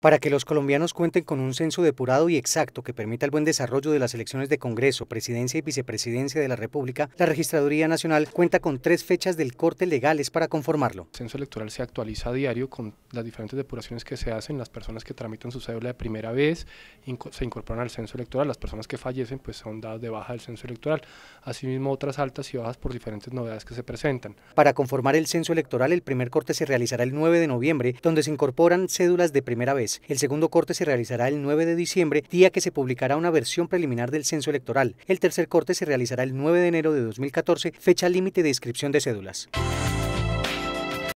Para que los colombianos cuenten con un censo depurado y exacto que permita el buen desarrollo de las elecciones de Congreso, Presidencia y Vicepresidencia de la República, la Registraduría Nacional cuenta con tres fechas del corte legales para conformarlo. El censo electoral se actualiza a diario con las diferentes depuraciones que se hacen, las personas que tramitan su cédula de primera vez se incorporan al censo electoral, las personas que fallecen pues son dadas de baja del censo electoral, asimismo otras altas y bajas por diferentes novedades que se presentan. Para conformar el censo electoral, el primer corte se realizará el 9 de noviembre, donde se incorporan cédulas de primera vez el segundo corte se realizará el 9 de diciembre, día que se publicará una versión preliminar del censo electoral. El tercer corte se realizará el 9 de enero de 2014, fecha límite de inscripción de cédulas.